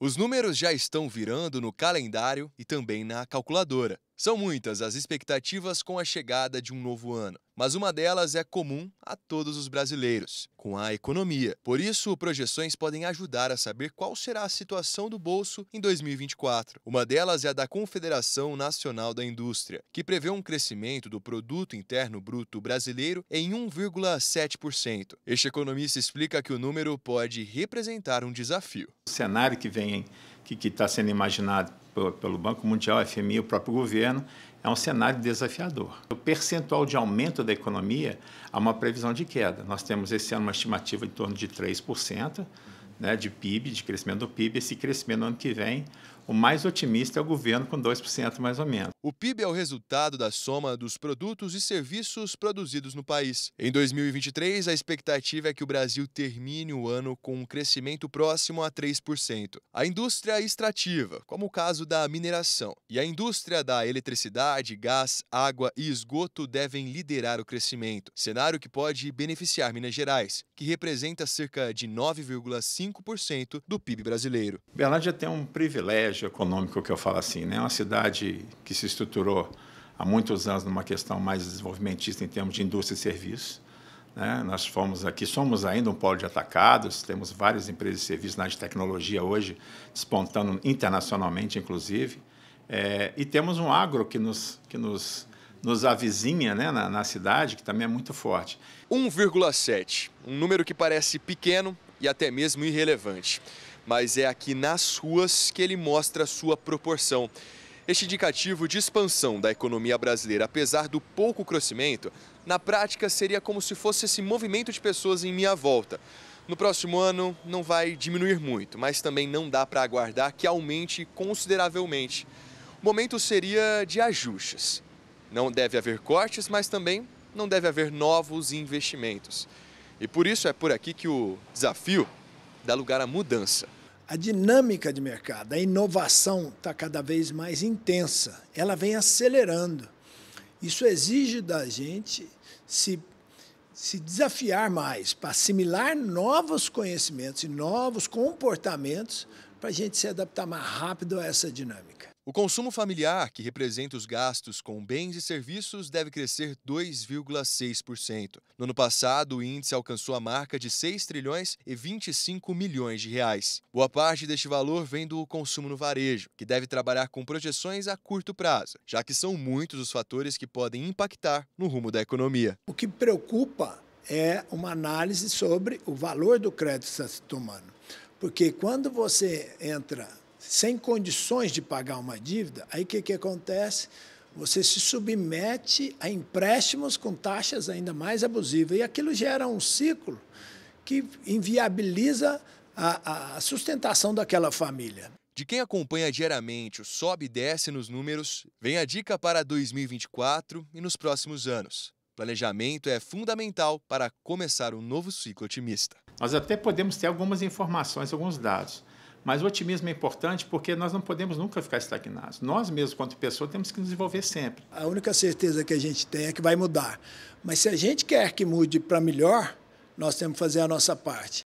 Os números já estão virando no calendário e também na calculadora. São muitas as expectativas com a chegada de um novo ano, mas uma delas é comum a todos os brasileiros, com a economia. Por isso, projeções podem ajudar a saber qual será a situação do bolso em 2024. Uma delas é a da Confederação Nacional da Indústria, que prevê um crescimento do produto interno bruto brasileiro em 1,7%. Este economista explica que o número pode representar um desafio. O cenário que vem que está sendo imaginado pelo, Banco Mundial, FMI e o próprio governo, é um cenário desafiador. O percentual de aumento da economia há uma previsão de queda. Nós temos esse ano uma estimativa em torno de 3% né, de PIB, de crescimento do PIB. Esse crescimento no ano que vem, o mais otimista é o governo com 2% mais ou menos. O PIB é o resultado da soma dos produtos e serviços produzidos no país. Em 2023, a expectativa é que o Brasil termine o ano com um crescimento próximo a 3%. A indústria extrativa, como o caso da mineração, e a indústria da eletricidade, gás, água e esgoto devem liderar o crescimento, cenário que pode beneficiar Minas Gerais, que representa cerca de 9,5% do PIB brasileiro. Berlândia tem um privilégio privilégio econômico que eu falo assim, né? É uma cidade que se estruturou há muitos anos numa questão mais desenvolvimentista em termos de indústria e serviços. Né? Nós fomos aqui, somos ainda um polo de atacados, temos várias empresas de serviços na área de tecnologia hoje, despontando internacionalmente, inclusive. É, e temos um agro que nos, que nos, nos avizinha né, na, na cidade, que também é muito forte. 1,7, um número que parece pequeno e até mesmo irrelevante mas é aqui nas ruas que ele mostra sua proporção. Este indicativo de expansão da economia brasileira, apesar do pouco crescimento, na prática seria como se fosse esse movimento de pessoas em minha volta. No próximo ano não vai diminuir muito, mas também não dá para aguardar que aumente consideravelmente. O momento seria de ajustes. Não deve haver cortes, mas também não deve haver novos investimentos. E por isso é por aqui que o desafio dá lugar à mudança. A dinâmica de mercado, a inovação está cada vez mais intensa, ela vem acelerando. Isso exige da gente se, se desafiar mais, para assimilar novos conhecimentos e novos comportamentos para a gente se adaptar mais rápido a essa dinâmica. O consumo familiar, que representa os gastos com bens e serviços, deve crescer 2,6%. No ano passado, o índice alcançou a marca de 6 trilhões e 25 milhões de reais. Boa parte deste valor vem do consumo no varejo, que deve trabalhar com projeções a curto prazo, já que são muitos os fatores que podem impactar no rumo da economia. O que preocupa é uma análise sobre o valor do crédito que está se tomando. Porque quando você entra sem condições de pagar uma dívida, aí o que, que acontece? Você se submete a empréstimos com taxas ainda mais abusivas. E aquilo gera um ciclo que inviabiliza a, a sustentação daquela família. De quem acompanha diariamente o sobe e desce nos números, vem a dica para 2024 e nos próximos anos. Planejamento é fundamental para começar um novo ciclo otimista. Nós até podemos ter algumas informações, alguns dados, mas o otimismo é importante porque nós não podemos nunca ficar estagnados. Nós mesmos, quanto pessoa, temos que nos envolver sempre. A única certeza que a gente tem é que vai mudar. Mas se a gente quer que mude para melhor, nós temos que fazer a nossa parte.